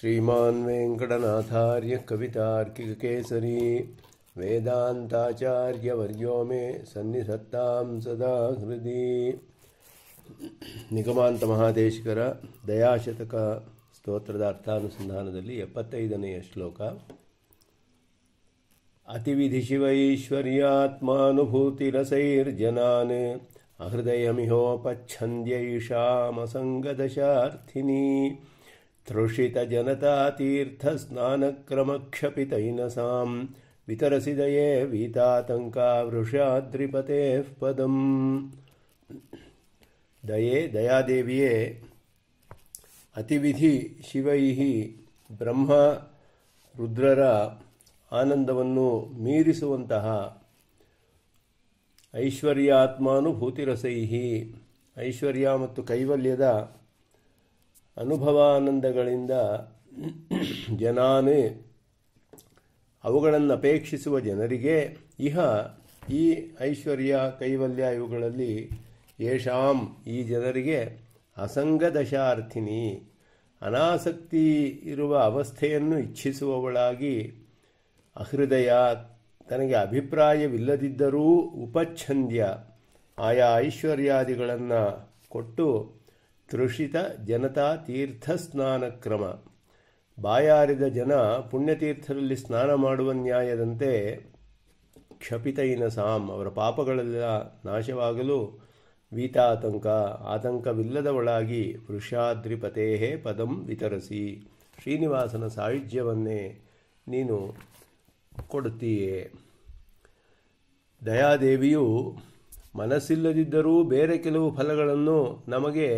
श्रीमान वेंकटनाथार्य कवितार्किक केसरी वर्यो मे सन्निधत्ताम सदा हृदय निगमांत महादेशकर दयाशतक स्तोत्रदार्थानुसंधानदल्लि 75ನೇ ಶ್ಲೋಕ ಅತಿವಿಧಿ ಶಿವೈಶ್ವರ್ಯಾತ್ಮಾನುಭೂತಿ ರಸೈರ್ಜನಾನ್ ಹೃದಯಮಿಹೋಪಚ್ಛಂದ್ಯೈಷಾಮಸಂಗದಶಾರ್ಥಿನೀ तृषितजनतातीर्थस्नानक्रमक्षपितैनसां वितरसिदये वृषाद्रिपतेः ಪದಂ ದೇ ದಯಾದೇವಿಯೇ ಅತಿವಿಧಿ ಶಿವೈ ಬ್ರಹ್ಮ ರುದ್ರರ ಆನಂದವನ್ನು ಮೀರಿಸುವಂತಹ ಐಶ್ವರ್ಯಾತ್ಮಾನುಭೂತಿರಸೈಹಿ ಐಶ್ವರ್ಯ ಮತ್ತು ಕೈವಲ್ಯದ ಅನುಭವಾನಂದಗಳಿಂದ ಜನಾನೇ ಅವುಗಳನ್ನು ಅಪೇಕ್ಷಿಸುವ ಜನರಿಗೆ ಇಹ ಈ ಐಶ್ವರ್ಯ ಕೈವಲ್ಯ ಇವುಗಳಲ್ಲಿ ಯಶಾಂ ಈ ಜನರಿಗೆ ಅಸಂಗದಶಾರ್ಥಿನಿ ಅನಾಸಕ್ತಿ ಇರುವ ಅವಸ್ಥೆಯನ್ನು ಇಚ್ಛಿಸುವವಳಾಗಿ ಅಹೃದಯ ತನಗೆ ಅಭಿಪ್ರಾಯವಿಲ್ಲದಿದ್ದರೂ ಉಪಚ್ಛಂದ್ಯ ಆಯಾ ಐಶ್ವರ್ಯಾದಿಗಳನ್ನು ಕೊಟ್ಟು ತೃಷಿತ ಜನತಾ ತೀರ್ಥ ಸ್ನಾನ ಕ್ರಮ ಬಾಯಾರಿದ ಜನ ಪುಣ್ಯತೀರ್ಥರಲ್ಲಿ ಸ್ನಾನ ಮಾಡುವ ನ್ಯಾಯದಂತೆ ಕ್ಷಪಿತೈನ ಸಾಂ ಅವರ ಪಾಪಗಳೆಲ್ಲ ನಾಶವಾಗಲು ವೀತಾತಂಕ ಆತಂಕವಿಲ್ಲದ ಒಳಾಗಿ ವೃಷಾದ್ರಿಪತೇಹೇ ಪದಂ ವಿತರಿಸಿ ಶ್ರೀನಿವಾಸನ ಸಾಹಿತ್ಯವನ್ನೇ ನೀನು ಕೊಡುತ್ತೀಯೇ ದಯಾದೇವಿಯು ಮನಸ್ಸಿಲ್ಲದಿದ್ದರೂ ಬೇರೆ ಕೆಲವು ಫಲಗಳನ್ನು ನಮಗೆ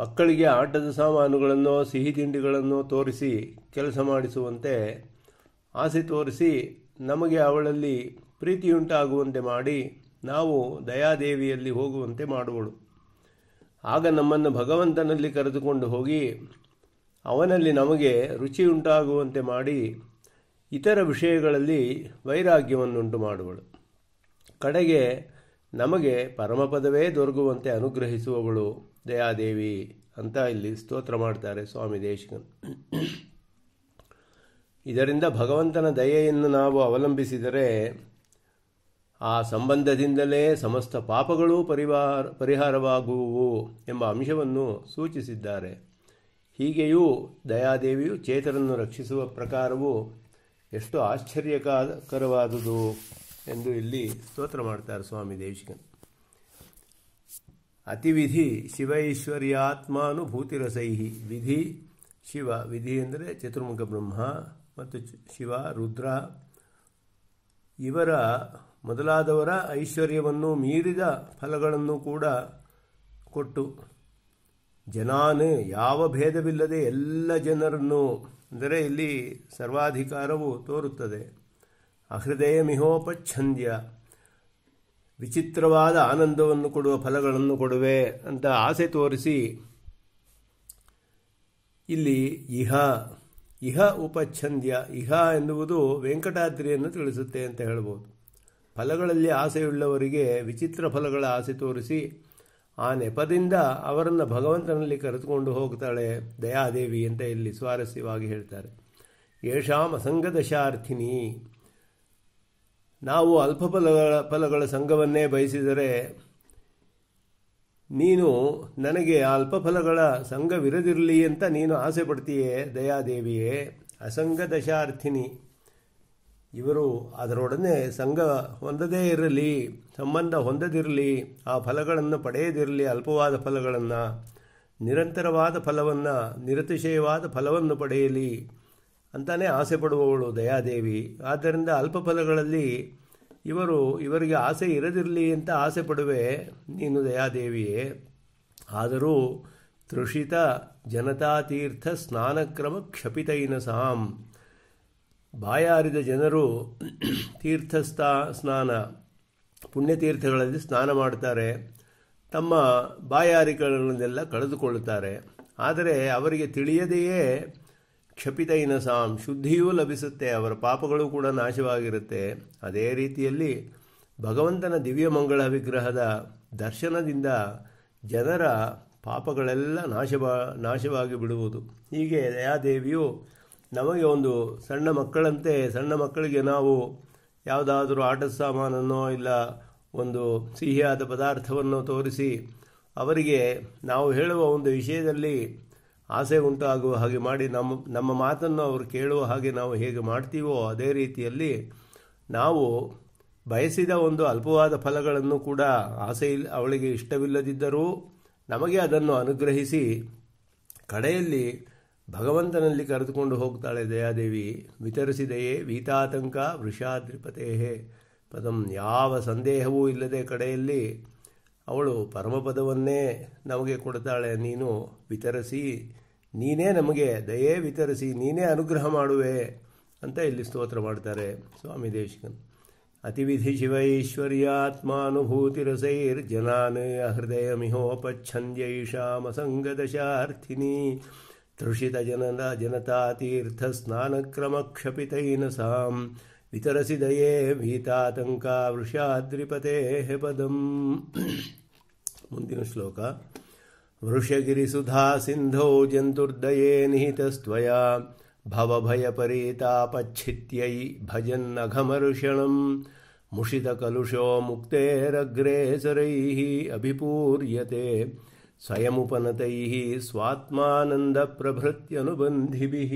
ಮಕ್ಕಳಿಗೆ ಆಟದ ಸಾಮಾನುಗಳನ್ನು ಸಿಹಿ ತಿಂಡಿಗಳನ್ನು ತೋರಿಸಿ ಕೆಲಸ ಮಾಡಿಸುವಂತೆ ಆಸೆ ತೋರಿಸಿ ನಮಗೆ ಅವಳಲ್ಲಿ ಪ್ರೀತಿಯುಂಟಾಗುವಂತೆ ಮಾಡಿ ನಾವು ದಯಾದೇವಿಯಲ್ಲಿ ಹೋಗುವಂತೆ ಮಾಡುವಳು ಆಗ ನಮ್ಮನ್ನು ಭಗವಂತನಲ್ಲಿ ಕರೆದುಕೊಂಡು ಹೋಗಿ ಅವನಲ್ಲಿ ನಮಗೆ ರುಚಿಯುಂಟಾಗುವಂತೆ ಮಾಡಿ ಇತರ ವಿಷಯಗಳಲ್ಲಿ ವೈರಾಗ್ಯವನ್ನುಂಟು ಮಾಡುವಳು ಕಡೆಗೆ ನಮಗೆ ಪರಮಪದವೇ ದೊರಕುವಂತೆ ಅನುಗ್ರಹಿಸುವವಳು ದಯಾದೇವಿ ಅಂತ ಇಲ್ಲಿ ಸ್ತೋತ್ರ ಮಾಡ್ತಾರೆ ಸ್ವಾಮಿ ದೇಶಿಕನ್ ಇದರಿಂದ ಭಗವಂತನ ದಯೆಯನ್ನು ನಾವು ಅವಲಂಬಿಸಿದರೆ ಆ ಸಂಬಂಧದಿಂದಲೇ ಸಮಸ್ತ ಪಾಪಗಳು ಪರಿವಾರ ಪರಿಹಾರವಾಗುವು ಎಂಬ ಅಂಶವನ್ನು ಸೂಚಿಸಿದ್ದಾರೆ ಹೀಗೆಯೂ ದಯಾದೇವಿಯು ಚೇತರನ್ನು ರಕ್ಷಿಸುವ ಪ್ರಕಾರವು ಎಷ್ಟು ಆಶ್ಚರ್ಯಕರವಾದುದು ಎಂದು ಇಲ್ಲಿ ಸ್ತೋತ್ರ ಮಾಡ್ತಾರೆ ಸ್ವಾಮಿ ದೇಶಿಕನ್ ಅತಿವಿಧಿ ಶಿವೈಶ್ವರ್ಯಾತ್ಮಾನುಭೂತಿರಸೈ ವಿಧಿ ಶಿವ ವಿಧಿ ಅಂದರೆ ಚತುರ್ಮುಖ ಬ್ರಹ್ಮ ಮತ್ತು ಶಿವ ರುದ್ರ ಇವರ ಮೊದಲಾದವರ ಐಶ್ವರ್ಯವನ್ನು ಮೀರಿದ ಫಲಗಳನ್ನು ಕೂಡ ಕೊಟ್ಟು ಜನಾನು ಯಾವ ಭೇದವಿಲ್ಲದೆ ಎಲ್ಲ ಜನರನ್ನು ಅಂದರೆ ಇಲ್ಲಿ ಸರ್ವಾಧಿಕಾರವು ತೋರುತ್ತದೆ ಅಹೃದಯ ಮಿಹೋಪಚ್ಛಂದ್ಯ ವಿಚಿತ್ರವಾದ ಆನಂದವನ್ನು ಕೊಡುವ ಫಲಗಳನ್ನು ಕೊಡುವೆ ಅಂತ ಆಸೆ ತೋರಿಸಿ ಇಲ್ಲಿ ಇಹ ಇಹ ಉಪಛಂದ್ಯ ಇಹ ಎನ್ನುವುದು ವೆಂಕಟಾದ್ರಿಯನ್ನು ತಿಳಿಸುತ್ತೆ ಅಂತ ಹೇಳ್ಬೋದು ಫಲಗಳಲ್ಲಿ ಆಸೆಯುಳ್ಳವರಿಗೆ ವಿಚಿತ್ರ ಫಲಗಳ ಆಸೆ ತೋರಿಸಿ ಆ ನೆಪದಿಂದ ಅವರನ್ನು ಭಗವಂತನಲ್ಲಿ ಕರೆದುಕೊಂಡು ಹೋಗ್ತಾಳೆ ದಯಾದೇವಿ ಅಂತ ಇಲ್ಲಿ ಸ್ವಾರಸ್ಯವಾಗಿ ಹೇಳ್ತಾರೆ ಯಶಾಮ ಅಸಂಗದಶಾರ್ಥಿನಿ ನಾವು ಅಲ್ಪ ಫಲಗಳ ಸಂಘವನ್ನೇ ಬಯಸಿದರೆ ನೀನು ನನಗೆ ಅಲ್ಪಫಲಗಳ ಸಂಘವಿರದಿರಲಿ ಅಂತ ನೀನು ಆಸೆ ಪಡ್ತೀಯೇ ದಯಾದೇವಿಯೇ ಅಸಂಗ ದಶಾರ್ಥಿನಿ ಇವರು ಅದರೊಡನೆ ಸಂಘ ಹೊಂದದೇ ಇರಲಿ ಸಂಬಂಧ ಹೊಂದದಿರಲಿ ಆ ಫಲಗಳನ್ನು ಪಡೆಯದಿರಲಿ ಅಲ್ಪವಾದ ಫಲಗಳನ್ನು ನಿರಂತರವಾದ ಫಲವನ್ನು ನಿರತಿಶಯವಾದ ಫಲವನ್ನು ಪಡೆಯಲಿ ಅಂತಾನೆ ಆಸೆ ಪಡುವವಳು ದಯಾದೇವಿ ಆದ್ದರಿಂದ ಅಲ್ಪ ಫಲಗಳಲ್ಲಿ ಇವರು ಇವರಿಗೆ ಆಸೆ ಇರದಿರಲಿ ಅಂತ ಆಸೆ ಪಡುವೆ ನೀನು ದಯಾದೇವಿಯೇ ಆದರೂ ತೃಷಿತ ಜನತಾತೀರ್ಥ ಸ್ನಾನಕ್ರಮ ಕ್ಷಪಿತೈನಸಾಂ ಬಾಯಾರಿದ ಜನರು ತೀರ್ಥಸ್ಥ ಸ್ನಾನ ಪುಣ್ಯತೀರ್ಥಗಳಲ್ಲಿ ಸ್ನಾನ ಮಾಡ್ತಾರೆ ತಮ್ಮ ಬಾಯಾರಿಕೆಗಳನ್ನೆಲ್ಲ ಕಳೆದುಕೊಳ್ಳುತ್ತಾರೆ ಆದರೆ ಅವರಿಗೆ ತಿಳಿಯದೆಯೇ ಕ್ಷಪಿತೈನ ಸಾಂ ಶುದ್ಧಿಯೂ ಲಭಿಸುತ್ತೆ ಅವರ ಪಾಪಗಳು ಕೂಡ ನಾಶವಾಗಿರುತ್ತೆ ಅದೇ ರೀತಿಯಲ್ಲಿ ಭಗವಂತನ ದಿವ್ಯ ಮಂಗಳ ವಿಗ್ರಹದ ದರ್ಶನದಿಂದ ಜನರ ಪಾಪಗಳೆಲ್ಲ ನಾಶ ನಾಶವಾಗಿ ಬಿಡುವುದು ಹೀಗೆ ದಯಾದೇವಿಯು ನಮಗೆ ಒಂದು ಸಣ್ಣ ಮಕ್ಕಳಂತೆ ಸಣ್ಣ ಮಕ್ಕಳಿಗೆ ನಾವು ಯಾವುದಾದರೂ ಆಟದ ಸಾಮಾನನ್ನೋ ಇಲ್ಲ ಒಂದು ಸಿಹಿಯಾದ ಪದಾರ್ಥವನ್ನು ತೋರಿಸಿ ಅವರಿಗೆ ನಾವು ಹೇಳುವ ಒಂದು ವಿಷಯದಲ್ಲಿ ಆಸೆ ಉಂಟಾಗುವ ಹಾಗೆ ಮಾಡಿ ನಮ್ಮ ನಮ್ಮ ಮಾತನ್ನು ಅವರು ಕೇಳುವ ಹಾಗೆ ನಾವು ಹೇಗೆ ಮಾಡ್ತೀವೋ ಅದೇ ರೀತಿಯಲ್ಲಿ ನಾವು ಬಯಸಿದ ಒಂದು ಅಲ್ಪವಾದ ಫಲಗಳನ್ನು ಕೂಡ ಆಸೆ ಅವಳಿಗೆ ಇಷ್ಟವಿಲ್ಲದಿದ್ದರೂ ನಮಗೆ ಅದನ್ನು ಅನುಗ್ರಹಿಸಿ ಕಡೆಯಲ್ಲಿ ಭಗವಂತನಲ್ಲಿ ಕರೆದುಕೊಂಡು ಹೋಗ್ತಾಳೆ ದಯಾದೇವಿ ವಿತರಿಸಿದೆಯೇ ವೀತಾತಂಕ ವೃಷಾದ್ರಿಪತೇ ಪದಂ ಯಾವ ಸಂದೇಹವೂ ಇಲ್ಲದೆ ಕಡೆಯಲ್ಲಿ ಅವಳು ಪರಮಪದವನ್ನೇ ನಮಗೆ ಕೊಡ್ತಾಳೆ ನೀನು ವಿತರಿಸಿ ನೀನೇ ನಮಗೆ ದಯೆ ವಿತರಿಸಿ ನೀನೇ ಅನುಗ್ರಹ ಮಾಡುವೆ ಅಂತ ಇಲ್ಲಿ ಸ್ತೋತ್ರ ಮಾಡ್ತಾರೆ ಸ್ವಾಮಿ ದೇಶಿಕನ್ ಅತಿವಿಧಿ ಶಿವೈಶ್ವರ್ಯಾತ್ಮಾನುಭೂತಿರಸೈರ್ಜನಾನ್ ಹೃದಯ ಮಿಹೋಪಚ್ಛಂದ್ಯೈಷಾಮಸಂಗದಶಾರ್ಥಿನಿ ತೃಷಿತ ಜನನ ಜನತಾತೀರ್ಥ ವಿತರಸಿ ದಯೇ ಭೀತಾತಂಕ ವೃಷಾದ್ರಿಪತೇ ಪದಂ ಮುಂದಿನ ಶ್ಲೋಕ ವೃಷಗಿರಿಸುಧಾ ಸಿಂಧೋ ಜಂತುರ್ದಯೇ ನಿಹಿತಸ್ತ್ವಯ ಭವಭಯಪರೀತಾಪಚ್ಛಿತ್ಯೈ ಭಜನ್ನಘಮರುಷಣಂ ಮುಷಿತಕಲುಷೋ ಮುಕ್ತೇರಗ್ರೇಸರೈಃ ಅಭಿಪೂರ್ಯತೆ ಸ್ವಯಮುಪನತೈಃ ಸ್ವಾತ್ಮಾನಂದಪ್ರಭೃತ್ಯನುಬಂಧಿಭಿಃ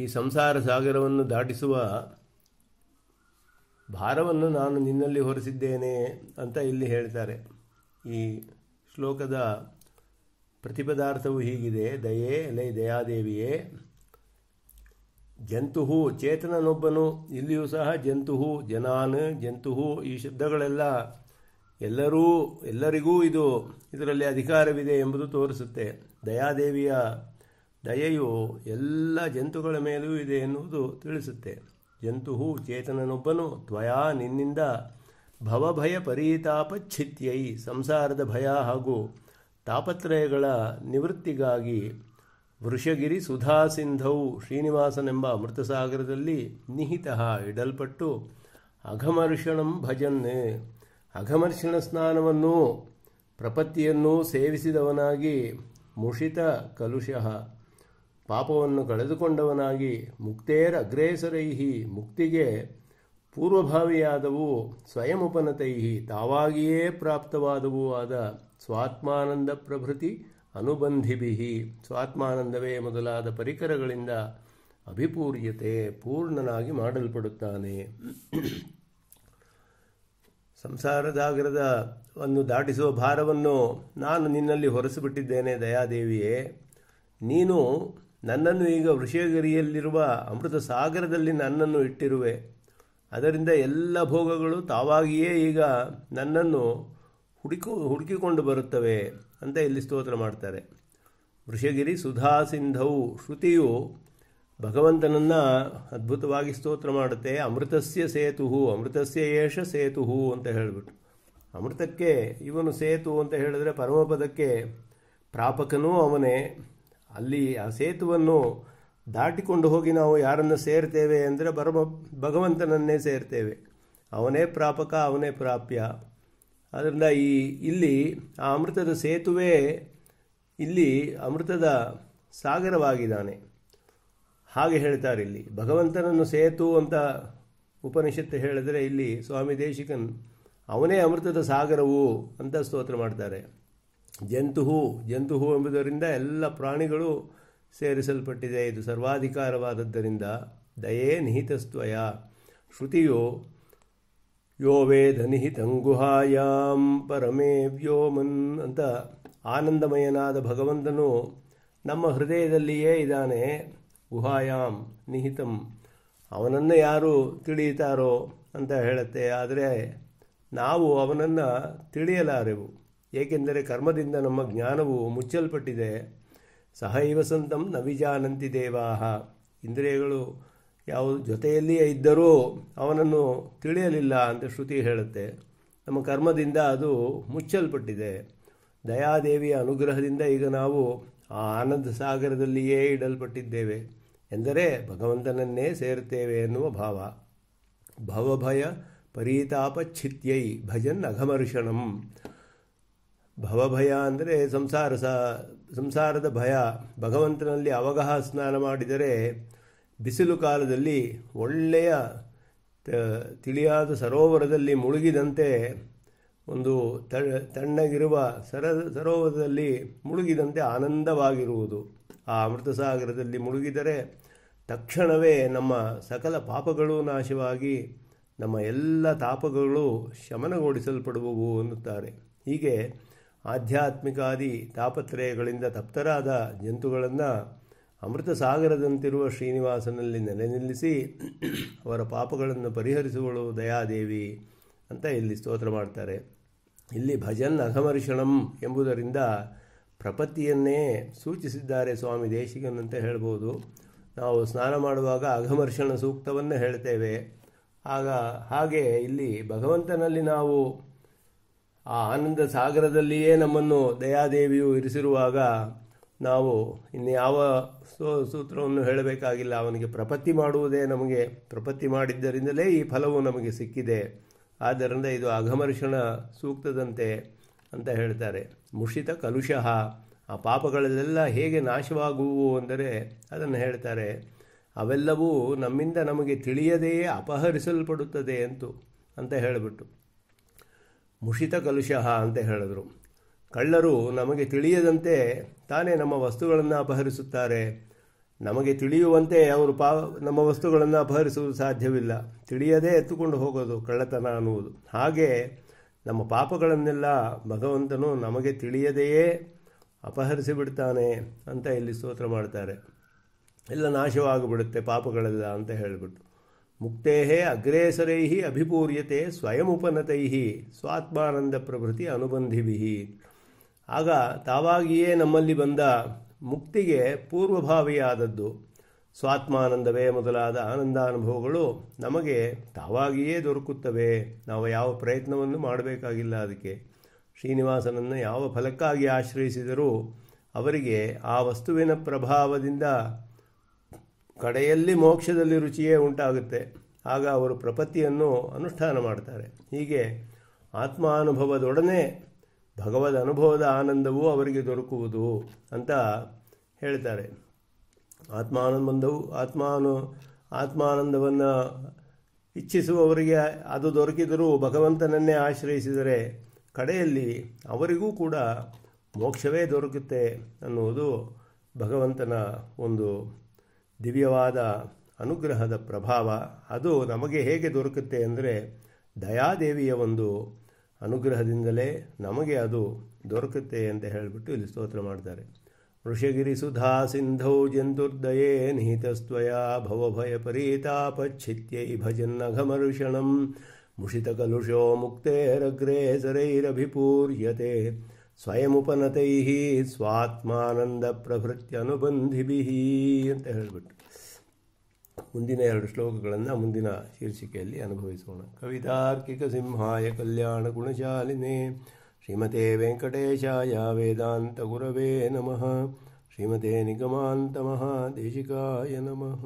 ಈ ಸಂಸಾರ ಸಾಗರವನ್ನು ದಾಟಿಸುವ ಭಾರವನ್ನು ನಾನು ನಿನ್ನಲ್ಲಿ ಹೊರಿಸಿದ್ದೇನೆ ಅಂತ ಇಲ್ಲಿ ಹೇಳ್ತಾರೆ ಈ ಶ್ಲೋಕದ ಪ್ರತಿಪದಾರ್ಥವು ಹೀಗಿದೆ ದಯೇ ಲೈ ದಯಾದೇವಿಯೇ ಜಂತುಹು ಚೇತನನೊಬ್ಬನು ಇಲ್ಲಿಯೂ ಸಹ ಜಂತುಹು ಜನಾನ್ ಜಂತುಹು ಈ ಶಬ್ದಗಳೆಲ್ಲ ಎಲ್ಲರೂ ಎಲ್ಲರಿಗೂ ಇದು ಇದರಲ್ಲಿ ಅಧಿಕಾರವಿದೆ ಎಂಬುದು ತೋರಿಸುತ್ತೆ ದಯಾದೇವಿಯ ದಯೆಯು ಎಲ್ಲ ಜಂತುಗಳ ಮೇಲೂ ಇದೆ ಎನ್ನುವುದು ತಿಳಿಸುತ್ತೆ ಜಂತುಹು ಚೇತನನೊಬ್ಬನು ತ್ವಯಾ ನಿನ್ನಿಂದ ಭವಭಯ ಪರಿತಾಪಚ್ಛಿತ್ಯೈ ಸಂಸಾರದ ಭಯ ಹಾಗೂ ತಾಪತ್ರಯಗಳ ನಿವೃತ್ತಿಗಾಗಿ ವೃಷಗಿರಿ ಸುಧಾಸಿಂಧವು ಶ್ರೀನಿವಾಸನೆಂಬ ಅಮೃತಸಾಗರದಲ್ಲಿ ನಿಹಿತ ಇಡಲ್ಪಟ್ಟು ಅಘಮರ್ಷಣಂ ಭಜನ್ನೆ ಅಘಮರ್ಷಣ ಸ್ನಾನವನ್ನೂ ಪ್ರಪತ್ತಿಯನ್ನೂ ಸೇವಿಸಿದವನಾಗಿ ಮುಷಿತ ಕಲುಷಃ ಪಾಪವನ್ನು ಕಳೆದುಕೊಂಡವನಾಗಿ ಮುಕ್ತೇರ ಅಗ್ರೇಸರೈಹಿ ಮುಕ್ತಿಗೆ ಪೂರ್ವಭಾವಿಯಾದವು ಸ್ವಯಂ ಉಪನತೈಹಿ ತಾವಾಗಿಯೇ ಪ್ರಾಪ್ತವಾದವು ಆದ ಸ್ವಾತ್ಮಾನಂದ ಪ್ರಭೃತಿ ಅನುಬಂಧಿಭಿ ಸ್ವಾತ್ಮಾನಂದವೇ ಮೊದಲಾದ ಪರಿಕರಗಳಿಂದ ಅಭಿಪೂರ್ಯತೆ ಪೂರ್ಣನಾಗಿ ಮಾಡಲ್ಪಡುತ್ತಾನೆ ಸಂಸಾರದಾಗರದ ಒಂದು ದಾಟಿಸುವ ಭಾರವನ್ನು ನಾನು ನಿನ್ನಲ್ಲಿ ಹೊರಸುಬಿಟ್ಟಿದ್ದೇನೆ ದಯಾದೇವಿಯೇ ನೀನು ನನ್ನನ್ನು ಈಗ ವೃಷಗಿರಿಯಲ್ಲಿರುವ ಅಮೃತ ಸಾಗರದಲ್ಲಿ ನನ್ನನ್ನು ಇಟ್ಟಿರುವೆ ಅದರಿಂದ ಎಲ್ಲ ಭೋಗಗಳು ತಾವಾಗಿಯೇ ಈಗ ನನ್ನನ್ನು ಹುಡುಕು ಹುಡುಕಿಕೊಂಡು ಬರುತ್ತವೆ ಅಂತ ಇಲ್ಲಿ ಸ್ತೋತ್ರ ಮಾಡ್ತಾರೆ ವೃಷಗಿರಿ ಸುಧಾ ಸಿಂಧವು ಶ್ರುತಿಯು ಭಗವಂತನನ್ನು ಅದ್ಭುತವಾಗಿ ಸ್ತೋತ್ರ ಮಾಡುತ್ತೆ ಅಮೃತಸ್ಯ ಸೇತು ಅಮೃತಸ್ಯ ಏಷ ಸೇತು ಅಂತ ಹೇಳಿಬಿಟ್ಟು ಅಮೃತಕ್ಕೆ ಇವನು ಸೇತು ಅಂತ ಹೇಳಿದ್ರೆ ಪರಮಪದಕ್ಕೆ ಪ್ರಾಪಕನೂ ಅವನೇ ಅಲ್ಲಿ ಆ ಸೇತುವನ್ನು ದಾಟಿಕೊಂಡು ಹೋಗಿ ನಾವು ಯಾರನ್ನು ಸೇರ್ತೇವೆ ಅಂದರೆ ಬರಮ ಭಗವಂತನನ್ನೇ ಸೇರ್ತೇವೆ ಅವನೇ ಪ್ರಾಪಕ ಅವನೇ ಪ್ರಾಪ್ಯ ಅದರಿಂದ ಈ ಇಲ್ಲಿ ಆ ಅಮೃತದ ಸೇತುವೆ ಇಲ್ಲಿ ಅಮೃತದ ಸಾಗರವಾಗಿದ್ದಾನೆ ಹಾಗೆ ಹೇಳ್ತಾರೆ ಇಲ್ಲಿ ಭಗವಂತನನ್ನು ಸೇತು ಅಂತ ಉಪನಿಷತ್ತು ಹೇಳಿದರೆ ಇಲ್ಲಿ ಸ್ವಾಮಿ ದೇಶಿಕನ್ ಅವನೇ ಅಮೃತದ ಸಾಗರವು ಅಂತ ಸ್ತೋತ್ರ ಮಾಡ್ತಾರೆ ಜಂತುಹು ಜಂತುಹು ಎಂಬುದರಿಂದ ಎಲ್ಲ ಪ್ರಾಣಿಗಳು ಸೇರಿಸಲ್ಪಟ್ಟಿದೆ ಇದು ಸರ್ವಾಧಿಕಾರವಾದದ್ದರಿಂದ ದಯೇ ನಿಹಿತಸ್ತ್ವಯ ಶ್ರುತಿಯು ಯೋ ನಿಹಿತಂಗುಹಾಯಾಂ ಪರಮೇ ವ್ಯೋಮನ್ ಅಂತ ಆನಂದಮಯನಾದ ಭಗವಂತನು ನಮ್ಮ ಹೃದಯದಲ್ಲಿಯೇ ಇದ್ದಾನೆ ಗುಹಾಯಾಂ ನಿಹಿತಂ ಅವನನ್ನು ಯಾರು ತಿಳಿಯುತ್ತಾರೋ ಅಂತ ಹೇಳುತ್ತೆ ಆದರೆ ನಾವು ಅವನನ್ನು ತಿಳಿಯಲಾರೆವು ಏಕೆಂದರೆ ಕರ್ಮದಿಂದ ನಮ್ಮ ಜ್ಞಾನವು ಮುಚ್ಚಲ್ಪಟ್ಟಿದೆ ಸಹೈವಸಂತಂ ಸಂತಂ ನವಿಜಾನಂತಿ ದೇವಾಹ ಇಂದ್ರಿಯಗಳು ಯಾವ ಜೊತೆಯಲ್ಲಿಯೇ ಇದ್ದರೂ ಅವನನ್ನು ತಿಳಿಯಲಿಲ್ಲ ಅಂತ ಶ್ರುತಿ ಹೇಳುತ್ತೆ ನಮ್ಮ ಕರ್ಮದಿಂದ ಅದು ಮುಚ್ಚಲ್ಪಟ್ಟಿದೆ ದಯಾದೇವಿಯ ಅನುಗ್ರಹದಿಂದ ಈಗ ನಾವು ಆ ಆನಂದ ಸಾಗರದಲ್ಲಿಯೇ ಇಡಲ್ಪಟ್ಟಿದ್ದೇವೆ ಎಂದರೆ ಭಗವಂತನನ್ನೇ ಸೇರುತ್ತೇವೆ ಎನ್ನುವ ಭಾವ ಭವಭಯ ಪರಿತಾಪ ಛಿತ್ಯೈ ಭಜನ್ ಅಘಮರ್ಷಣಂ ಭವಭಯ ಅಂದರೆ ಸಂಸಾರ ಸಂಸಾರದ ಭಯ ಭಗವಂತನಲ್ಲಿ ಅವಗಾಹ ಸ್ನಾನ ಮಾಡಿದರೆ ಬಿಸಿಲು ಕಾಲದಲ್ಲಿ ಒಳ್ಳೆಯ ತಿಳಿಯಾದ ಸರೋವರದಲ್ಲಿ ಮುಳುಗಿದಂತೆ ಒಂದು ತಣ್ಣಗಿರುವ ಸರ ಸರೋವರದಲ್ಲಿ ಮುಳುಗಿದಂತೆ ಆನಂದವಾಗಿರುವುದು ಆ ಅಮೃತ ಸಾಗರದಲ್ಲಿ ಮುಳುಗಿದರೆ ತಕ್ಷಣವೇ ನಮ್ಮ ಸಕಲ ಪಾಪಗಳು ನಾಶವಾಗಿ ನಮ್ಮ ಎಲ್ಲ ತಾಪಗಳು ಶಮನಗೊಳಿಸಲ್ಪಡುವವು ಅನ್ನುತ್ತಾರೆ ಹೀಗೆ ಆಧ್ಯಾತ್ಮಿಕಾದಿ ತಾಪತ್ರಯಗಳಿಂದ ತಪ್ತರಾದ ಜಂತುಗಳನ್ನು ಅಮೃತ ಸಾಗರದಂತಿರುವ ಶ್ರೀನಿವಾಸನಲ್ಲಿ ನೆಲೆ ನಿಲ್ಲಿಸಿ ಅವರ ಪಾಪಗಳನ್ನು ಪರಿಹರಿಸುವಳು ದಯಾದೇವಿ ಅಂತ ಇಲ್ಲಿ ಸ್ತೋತ್ರ ಮಾಡ್ತಾರೆ ಇಲ್ಲಿ ಭಜನ್ ಅಘಮರ್ಷಣಂ ಎಂಬುದರಿಂದ ಪ್ರಪತ್ತಿಯನ್ನೇ ಸೂಚಿಸಿದ್ದಾರೆ ಸ್ವಾಮಿ ಅಂತ ಹೇಳ್ಬೋದು ನಾವು ಸ್ನಾನ ಮಾಡುವಾಗ ಅಘಮರ್ಷಣ ಸೂಕ್ತವನ್ನು ಹೇಳ್ತೇವೆ ಆಗ ಹಾಗೆ ಇಲ್ಲಿ ಭಗವಂತನಲ್ಲಿ ನಾವು ಆ ಆನಂದ ಸಾಗರದಲ್ಲಿಯೇ ನಮ್ಮನ್ನು ದಯಾದೇವಿಯು ಇರಿಸಿರುವಾಗ ನಾವು ಇನ್ಯಾವ ಸೂತ್ರವನ್ನು ಹೇಳಬೇಕಾಗಿಲ್ಲ ಅವನಿಗೆ ಪ್ರಪತ್ತಿ ಮಾಡುವುದೇ ನಮಗೆ ಪ್ರಪತ್ತಿ ಮಾಡಿದ್ದರಿಂದಲೇ ಈ ಫಲವು ನಮಗೆ ಸಿಕ್ಕಿದೆ ಆದ್ದರಿಂದ ಇದು ಅಘಮರ್ಷಣ ಸೂಕ್ತದಂತೆ ಅಂತ ಹೇಳ್ತಾರೆ ಮುಷಿತ ಕಲುಷಃ ಆ ಪಾಪಗಳಲ್ಲೆಲ್ಲ ಹೇಗೆ ನಾಶವಾಗುವು ಅಂದರೆ ಅದನ್ನು ಹೇಳ್ತಾರೆ ಅವೆಲ್ಲವೂ ನಮ್ಮಿಂದ ನಮಗೆ ತಿಳಿಯದೆಯೇ ಅಪಹರಿಸಲ್ಪಡುತ್ತದೆ ಅಂತೂ ಅಂತ ಹೇಳಿಬಿಟ್ಟು ಮುಷಿತ ಕಲುಷಃ ಅಂತ ಹೇಳಿದರು ಕಳ್ಳರು ನಮಗೆ ತಿಳಿಯದಂತೆ ತಾನೇ ನಮ್ಮ ವಸ್ತುಗಳನ್ನು ಅಪಹರಿಸುತ್ತಾರೆ ನಮಗೆ ತಿಳಿಯುವಂತೆ ಅವರು ಪಾ ನಮ್ಮ ವಸ್ತುಗಳನ್ನು ಅಪಹರಿಸುವುದು ಸಾಧ್ಯವಿಲ್ಲ ತಿಳಿಯದೇ ಎತ್ತುಕೊಂಡು ಹೋಗೋದು ಕಳ್ಳತನ ಅನ್ನುವುದು ಹಾಗೆ ನಮ್ಮ ಪಾಪಗಳನ್ನೆಲ್ಲ ಭಗವಂತನು ನಮಗೆ ತಿಳಿಯದೆಯೇ ಅಪಹರಿಸಿಬಿಡ್ತಾನೆ ಅಂತ ಇಲ್ಲಿ ಸ್ತೋತ್ರ ಮಾಡ್ತಾರೆ ಎಲ್ಲ ನಾಶವಾಗಿಬಿಡುತ್ತೆ ಪಾಪಗಳೆಲ್ಲ ಅಂತ ಹೇಳಿಬಿಟ್ಟು ಮುಕ್ತೇ ಅಗ್ರೇಸರೈ ಅಭಿಪೂರ್ಯತೆ ಉಪನತೈ ಸ್ವಾತ್ಮಾನಂದ ಪ್ರಭೃತಿ ಅನುಬಂಧಿಭಿ ಆಗ ತಾವಾಗಿಯೇ ನಮ್ಮಲ್ಲಿ ಬಂದ ಮುಕ್ತಿಗೆ ಪೂರ್ವಭಾವಿಯಾದದ್ದು ಸ್ವಾತ್ಮಾನಂದವೇ ಮೊದಲಾದ ಆನಂದಾನುಭವಗಳು ನಮಗೆ ತಾವಾಗಿಯೇ ದೊರಕುತ್ತವೆ ನಾವು ಯಾವ ಪ್ರಯತ್ನವನ್ನು ಮಾಡಬೇಕಾಗಿಲ್ಲ ಅದಕ್ಕೆ ಶ್ರೀನಿವಾಸನನ್ನು ಯಾವ ಫಲಕ್ಕಾಗಿ ಆಶ್ರಯಿಸಿದರೂ ಅವರಿಗೆ ಆ ವಸ್ತುವಿನ ಪ್ರಭಾವದಿಂದ ಕಡೆಯಲ್ಲಿ ಮೋಕ್ಷದಲ್ಲಿ ರುಚಿಯೇ ಉಂಟಾಗುತ್ತೆ ಆಗ ಅವರು ಪ್ರಪತ್ತಿಯನ್ನು ಅನುಷ್ಠಾನ ಮಾಡ್ತಾರೆ ಹೀಗೆ ಆತ್ಮಾನುಭವದೊಡನೆ ಭಗವದ್ ಅನುಭವದ ಆನಂದವೂ ಅವರಿಗೆ ದೊರಕುವುದು ಅಂತ ಹೇಳ್ತಾರೆ ಆತ್ಮಾನಂದವು ಆತ್ಮಾನು ಆತ್ಮಾನಂದವನ್ನು ಇಚ್ಛಿಸುವವರಿಗೆ ಅದು ದೊರಕಿದರೂ ಭಗವಂತನನ್ನೇ ಆಶ್ರಯಿಸಿದರೆ ಕಡೆಯಲ್ಲಿ ಅವರಿಗೂ ಕೂಡ ಮೋಕ್ಷವೇ ದೊರಕುತ್ತೆ ಅನ್ನುವುದು ಭಗವಂತನ ಒಂದು ದಿವ್ಯವಾದ ಅನುಗ್ರಹದ ಪ್ರಭಾವ ಅದು ನಮಗೆ ಹೇಗೆ ದೊರಕುತ್ತೆ ಅಂದರೆ ದಯಾದೇವಿಯ ಒಂದು ಅನುಗ್ರಹದಿಂದಲೇ ನಮಗೆ ಅದು ದೊರಕುತ್ತೆ ಅಂತ ಹೇಳಿಬಿಟ್ಟು ಇಲ್ಲಿ ಸ್ತೋತ್ರ ಮಾಡ್ತಾರೆ ಋಷಗಿರಿ ಸುಧಾ ಸಿಂಧೌ ಜಂತುರ್ದಯೇ ನಿಹಿತಸ್ತ್ವಯ ಭವಭಯ ಪರೀತಾಪಚ್ಛಿತ್ಯೈ ಭಜನ್ನಘಮರ್ಷಣಂ ಮುಷಿತಕಲುಷೋ ಸರೈರಭಿಪೂರ್ಯತೆ ಸ್ವಯಮುಪನತೈ ಸ್ವಾತ್ಮಾನಂದ ಪ್ರಭೃತ್ಯನುಬಂಧಿಭಿ ಅಂತ ಹೇಳಿಬಿಟ್ಟು ಮುಂದಿನ ಎರಡು ಶ್ಲೋಕಗಳನ್ನು ಮುಂದಿನ ಶೀರ್ಷಿಕೆಯಲ್ಲಿ ಅನುಭವಿಸೋಣ ಕವಿತಾರ್ಕಿಕ ಸಿಂಹಾಯ ಕಲ್ಯಾಣ ಗುಣಶಾಲಿನೇ ಶ್ರೀಮತೆ ವೆಂಕಟೇಶಾಯ ವೇದಾಂತ ಗುರವೇ ನಮಃ ಶ್ರೀಮತೆ ನಿಗಮಾಂತ ಮಹಾದೇಶಿಕಾಯ ನಮಃ